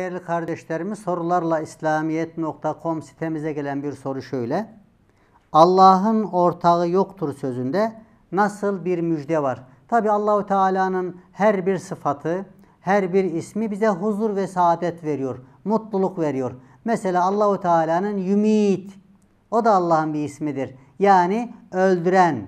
değerli kardeşlerimiz sorularla İslamiyet.com sitemize gelen bir soru şöyle. Allah'ın ortağı yoktur sözünde nasıl bir müjde var? Tabi Allahu Teala'nın her bir sıfatı, her bir ismi bize huzur ve saadet veriyor, mutluluk veriyor. Mesela Allahu Teala'nın yümit, o da Allah'ın bir ismidir. Yani öldüren.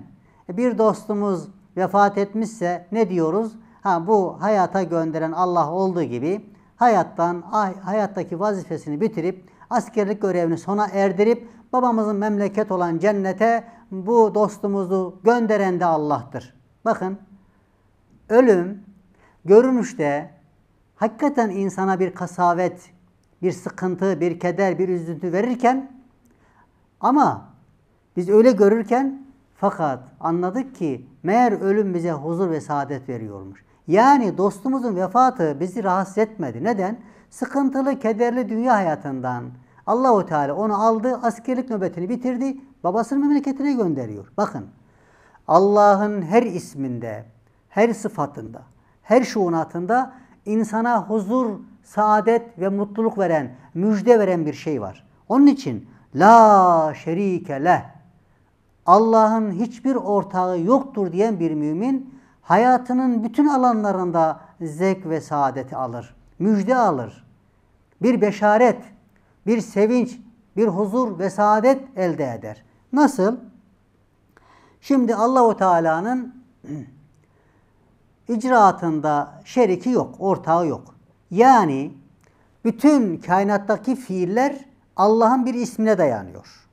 E, bir dostumuz vefat etmişse ne diyoruz? Ha bu hayata gönderen Allah olduğu gibi hayattan hayattaki vazifesini bitirip askerlik görevini sona erdirip babamızın memleket olan cennete bu dostumuzu gönderen de Allah'tır. Bakın ölüm görünüşte hakikaten insana bir kasavet, bir sıkıntı, bir keder, bir üzüntü verirken ama biz öyle görürken fakat anladık ki meğer ölüm bize huzur ve saadet veriyormuş. Yani dostumuzun vefatı bizi rahatsız etmedi. Neden? Sıkıntılı, kederli dünya hayatından Allahu Teala onu aldı, askerlik nöbetini bitirdi, babasının memleketine gönderiyor. Bakın. Allah'ın her isminde, her sıfatında, her şuunatında insana huzur, saadet ve mutluluk veren, müjde veren bir şey var. Onun için la şerike leh Allah'ın hiçbir ortağı yoktur diyen bir mümin Hayatının bütün alanlarında zevk ve saadeti alır. Müjde alır. Bir beşaret, bir sevinç, bir huzur ve saadet elde eder. Nasıl? Şimdi Allahu Teala'nın icraatında şeriki yok, ortağı yok. Yani bütün kainattaki fiiller Allah'ın bir ismine dayanıyor.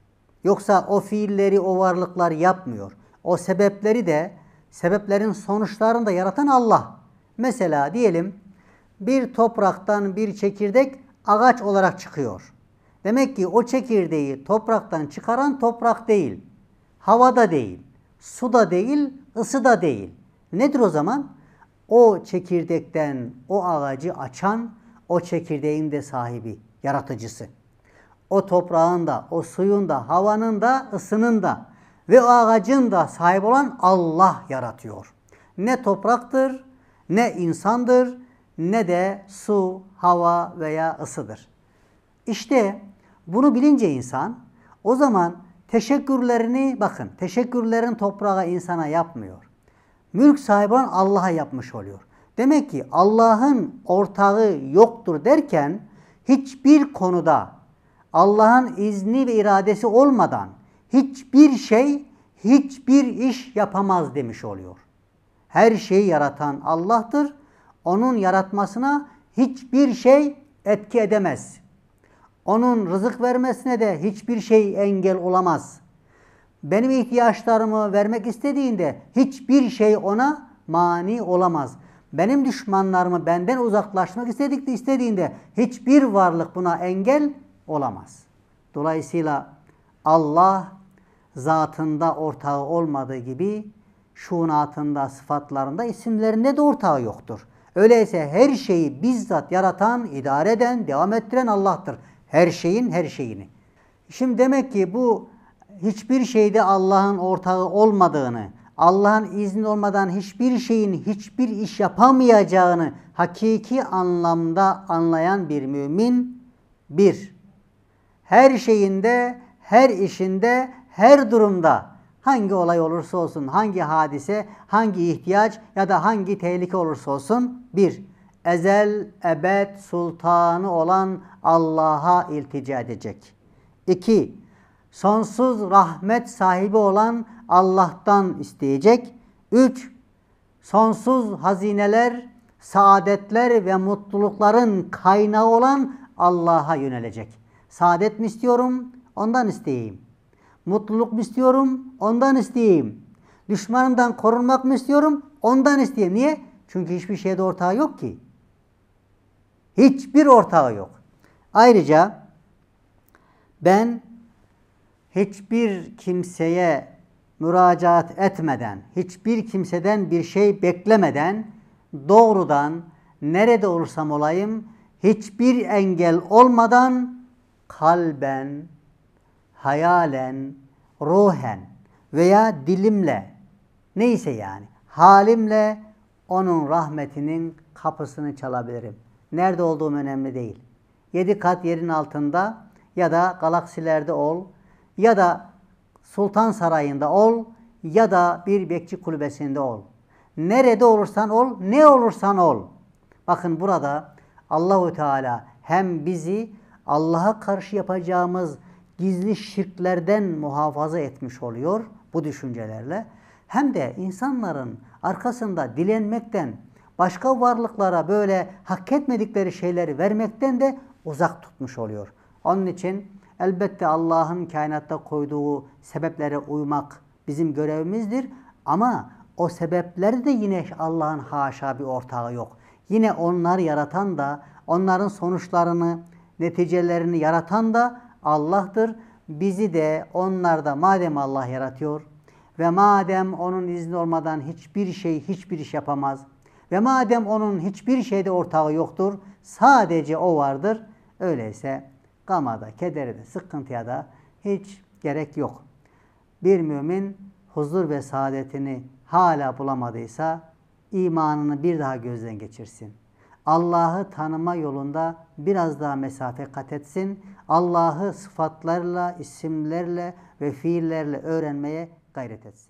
Yoksa o fiilleri o varlıklar yapmıyor. O sebepleri de sebeplerin sonuçlarını da yaratan Allah. Mesela diyelim bir topraktan bir çekirdek ağaç olarak çıkıyor. Demek ki o çekirdeği topraktan çıkaran toprak değil. Havada değil, suda değil, ısıda değil. Nedir o zaman? O çekirdekten o ağacı açan o çekirdeğin de sahibi, yaratıcısı. O toprağın da, o suyun da, havanın da, ısının da, ve o ağacın da sahip olan Allah yaratıyor. Ne topraktır, ne insandır, ne de su, hava veya ısıdır. İşte bunu bilince insan o zaman teşekkürlerini bakın teşekkürlerin toprağa insana yapmıyor. Mülk sahibi olan Allah'a yapmış oluyor. Demek ki Allah'ın ortağı yoktur derken hiçbir konuda Allah'ın izni ve iradesi olmadan hiçbir şey hiçbir iş yapamaz demiş oluyor. Her şeyi yaratan Allah'tır. Onun yaratmasına hiçbir şey etki edemez. Onun rızık vermesine de hiçbir şey engel olamaz. Benim ihtiyaçlarımı vermek istediğinde hiçbir şey ona mani olamaz. Benim düşmanlarımı benden uzaklaşmak istedik istediğinde hiçbir varlık buna engel olamaz. Dolayısıyla Allah zatında ortağı olmadığı gibi şunatında, sıfatlarında, isimlerinde de ortağı yoktur. Öyleyse her şeyi bizzat yaratan, idare eden, devam ettiren Allah'tır. Her şeyin her şeyini. Şimdi demek ki bu hiçbir şeyde Allah'ın ortağı olmadığını, Allah'ın izni olmadan hiçbir şeyin hiçbir iş yapamayacağını hakiki anlamda anlayan bir mümin bir. Her şeyinde, her işinde her durumda hangi olay olursa olsun, hangi hadise, hangi ihtiyaç ya da hangi tehlike olursa olsun bir, ezel ebed sultanı olan Allah'a iltica edecek. İki, sonsuz rahmet sahibi olan Allah'tan isteyecek. Üç, sonsuz hazineler, saadetler ve mutlulukların kaynağı olan Allah'a yönelecek. Saadet mi istiyorum? Ondan isteyeyim. Mutluluk mu istiyorum? Ondan isteyeyim. Düşmanımdan korunmak mı istiyorum? Ondan isteyeyim. Niye? Çünkü hiçbir şeyde ortağı yok ki. Hiçbir ortağı yok. Ayrıca ben hiçbir kimseye müracaat etmeden, hiçbir kimseden bir şey beklemeden doğrudan nerede olursam olayım hiçbir engel olmadan kalben hayalen, ruhen veya dilimle neyse yani halimle onun rahmetinin kapısını çalabilirim. Nerede olduğum önemli değil. Yedi kat yerin altında ya da galaksilerde ol ya da sultan sarayında ol ya da bir bekçi kulübesinde ol. Nerede olursan ol, ne olursan ol. Bakın burada Allahu Teala hem bizi Allah'a karşı yapacağımız gizli şirklerden muhafaza etmiş oluyor bu düşüncelerle. Hem de insanların arkasında dilenmekten, başka varlıklara böyle hak etmedikleri şeyleri vermekten de uzak tutmuş oluyor. Onun için elbette Allah'ın kainatta koyduğu sebeplere uymak bizim görevimizdir. Ama o sebeplerde de yine Allah'ın haşa bir ortağı yok. Yine onlar yaratan da, onların sonuçlarını, neticelerini yaratan da Allah'tır. Bizi de onlar da madem Allah yaratıyor ve madem onun izni olmadan hiçbir şey hiçbir iş yapamaz ve madem onun hiçbir şeyde ortağı yoktur sadece o vardır. Öyleyse gama da, kedere de, sıkıntıya da hiç gerek yok. Bir mümin huzur ve saadetini hala bulamadıysa imanını bir daha gözden geçirsin. Allah'ı tanıma yolunda biraz daha mesafe kat etsin. Allah'ı sıfatlarla, isimlerle ve fiillerle öğrenmeye gayret etsin.